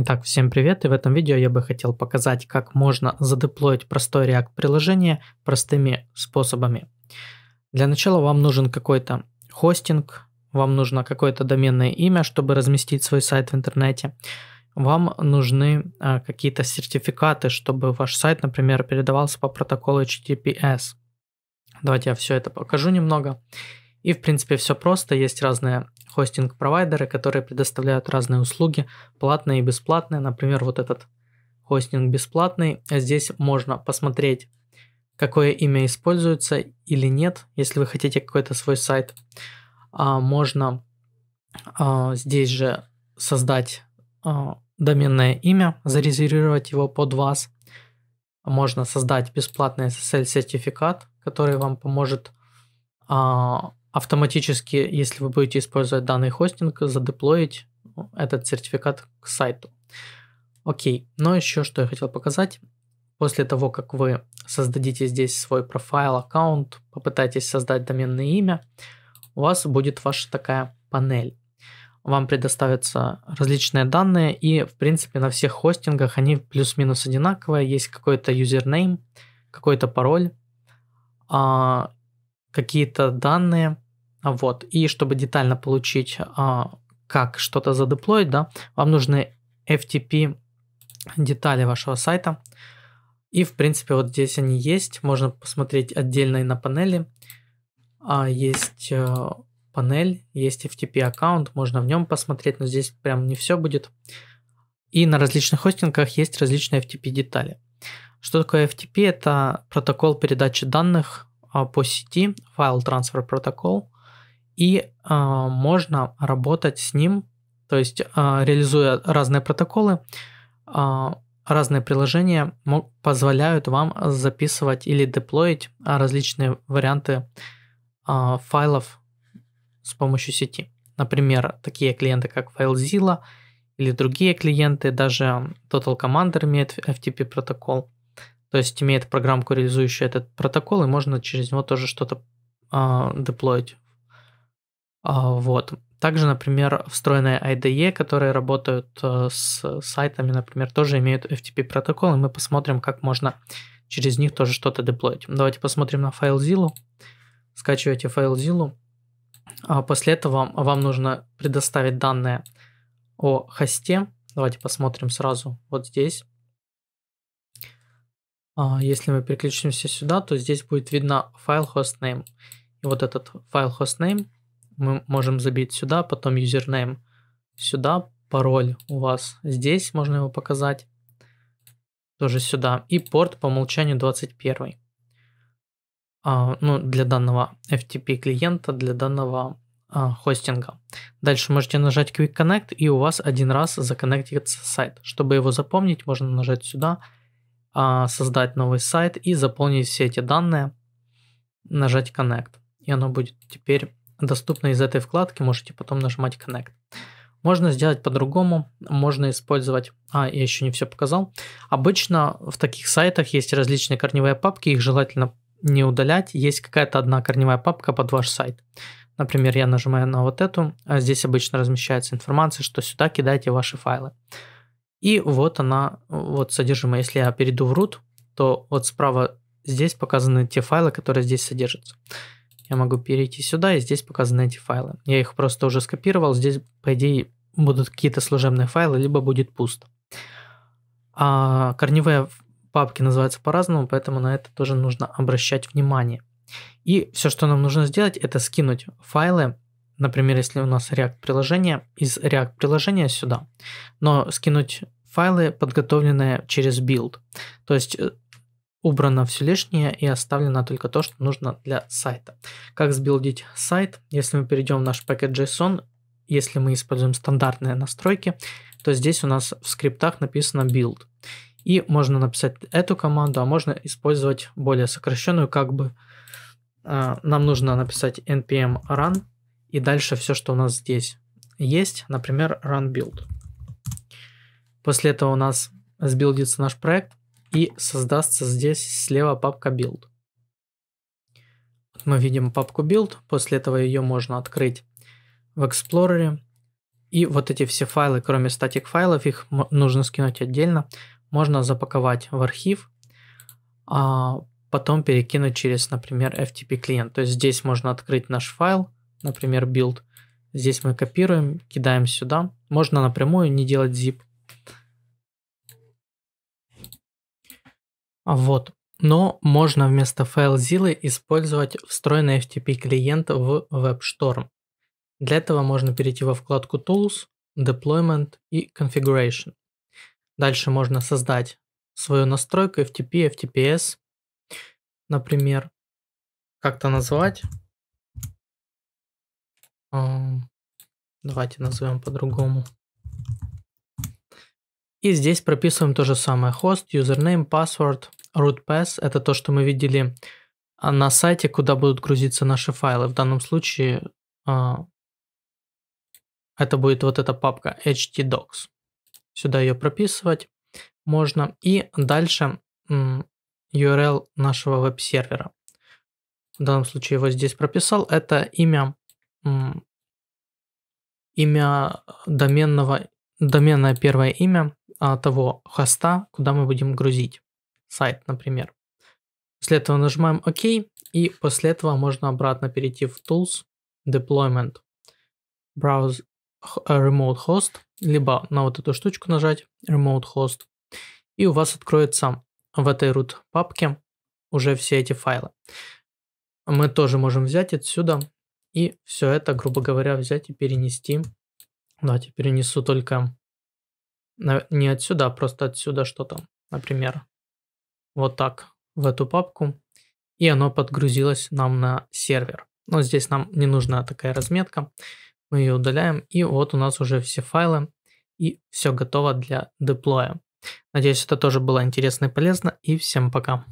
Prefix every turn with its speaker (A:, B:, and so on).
A: Итак, всем привет, и в этом видео я бы хотел показать, как можно задеплоить простое React приложение простыми способами. Для начала вам нужен какой-то хостинг, вам нужно какое-то доменное имя, чтобы разместить свой сайт в интернете. Вам нужны а, какие-то сертификаты, чтобы ваш сайт, например, передавался по протоколу HTTPS. Давайте я все это покажу немного. И, в принципе, все просто. Есть разные хостинг-провайдеры, которые предоставляют разные услуги, платные и бесплатные. Например, вот этот хостинг бесплатный. Здесь можно посмотреть, какое имя используется или нет, если вы хотите какой-то свой сайт. А, можно а, здесь же создать а, доменное имя, зарезервировать его под вас. Можно создать бесплатный SSL-сертификат, который вам поможет автоматически, если вы будете использовать данный хостинг, задеплоить этот сертификат к сайту. Окей, но еще что я хотел показать. После того, как вы создадите здесь свой профайл, аккаунт, попытаетесь создать доменное имя, у вас будет ваша такая панель. Вам предоставятся различные данные, и в принципе на всех хостингах они плюс-минус одинаковые. Есть какой-то юзернейм, какой-то пароль, а, какие-то данные, а, вот, и чтобы детально получить, а, как что-то задеплоить, да, вам нужны FTP детали вашего сайта, и, в принципе, вот здесь они есть, можно посмотреть отдельно и на панели, а, есть э, панель, есть FTP аккаунт, можно в нем посмотреть, но здесь прям не все будет. И на различных хостингах есть различные FTP детали. Что такое FTP? Это протокол передачи данных а, по сети, файл трансфер протокол, и а, можно работать с ним, то есть а, реализуя разные протоколы, разные приложения позволяют вам записывать или деплоить различные варианты файлов с помощью сети. Например, такие клиенты, как FileZilla или другие клиенты, даже Total Commander имеет FTP протокол. То есть имеет программку, реализующую этот протокол, и можно через него тоже что-то а, деплоить. А, вот. Также, например, встроенные IDE, которые работают а, с сайтами, например, тоже имеют FTP протокол, и мы посмотрим, как можно через них тоже что-то деплоить. Давайте посмотрим на FileZilla. Скачивайте FileZilla. А после этого вам нужно предоставить данные о хосте. Давайте посмотрим сразу вот здесь. А, если мы переключимся сюда, то здесь будет видно файл hostname. И вот этот файл hostname мы можем забить сюда, потом username сюда, пароль у вас здесь, можно его показать, тоже сюда, и порт по умолчанию 21. А, ну, для данного FTP клиента, для данного а, хостинга. Дальше можете нажать Quick Connect, и у вас один раз законнектится сайт. Чтобы его запомнить, можно нажать сюда – а, создать новый сайт и заполнить все эти данные, нажать Connect. И оно будет теперь доступно из этой вкладки, можете потом нажимать Connect. Можно сделать по-другому, можно использовать... А, я еще не все показал. Обычно в таких сайтах есть различные корневые папки, их желательно не удалять. Есть какая-то одна корневая папка под ваш сайт. Например, я нажимаю на вот эту, а здесь обычно размещается информация, что сюда кидайте ваши файлы. И вот она, вот содержимое, если я перейду в root, то вот справа здесь показаны те файлы, которые здесь содержатся. Я могу перейти сюда, и здесь показаны эти файлы. Я их просто уже скопировал, здесь, по идее, будут какие-то служебные файлы, либо будет пусто. А корневые папки называются по-разному, поэтому на это тоже нужно обращать внимание. И все, что нам нужно сделать, это скинуть файлы Например, если у нас React-приложение, из React-приложения сюда, но скинуть файлы, подготовленные через build. То есть э, убрано все лишнее и оставлено только то, что нужно для сайта. Как сбилдить сайт? Если мы перейдем в наш package.json, если мы используем стандартные настройки, то здесь у нас в скриптах написано build. И можно написать эту команду, а можно использовать более сокращенную, как бы а, нам нужно написать npm run и дальше все, что у нас здесь есть, например, run build. После этого у нас сбилдится наш проект и создастся здесь слева папка build. Мы видим папку build, после этого ее можно открыть в Explorer. И вот эти все файлы, кроме статик файлов, их нужно скинуть отдельно, можно запаковать в архив, а потом перекинуть через, например, FTP клиент. То есть здесь можно открыть наш файл, например, build. Здесь мы копируем, кидаем сюда. Можно напрямую не делать zip. А вот. Но можно вместо файлзилы использовать встроенный FTP-клиент в WebStorm. Для этого можно перейти во вкладку Tools, Deployment и Configuration. Дальше можно создать свою настройку FTP, FTPS, например, как-то назвать. Давайте назовем по-другому. И здесь прописываем то же самое. Host, username, password, root pass. Это то, что мы видели а, на сайте, куда будут грузиться наши файлы. В данном случае а, это будет вот эта папка htdocs. Сюда ее прописывать можно. И дальше URL нашего веб-сервера. В данном случае его здесь прописал. Это имя имя доменного, доменное первое имя а, того хоста, куда мы будем грузить. Сайт, например. После этого нажимаем ОК, и после этого можно обратно перейти в Tools, Deployment, Browse э, Remote Host, либо на вот эту штучку нажать Remote Host, и у вас откроется в этой root папке уже все эти файлы. Мы тоже можем взять отсюда и все это, грубо говоря, взять и перенести. Давайте перенесу только не отсюда, а просто отсюда что-то, например, вот так в эту папку. И оно подгрузилось нам на сервер. Но здесь нам не нужна такая разметка. Мы ее удаляем, и вот у нас уже все файлы, и все готово для деплоя. Надеюсь, это тоже было интересно и полезно, и всем пока.